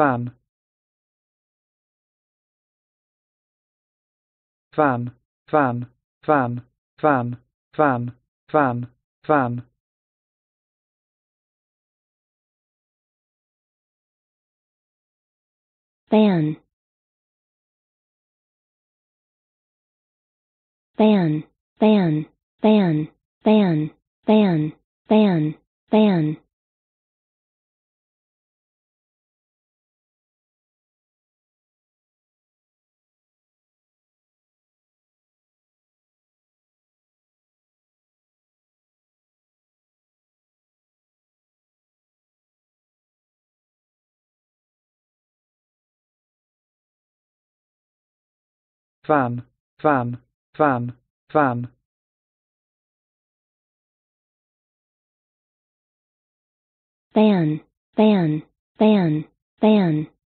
van van van van van van van van Van. Van. Van. Van. Van. Van. fan fan van van van van van van van van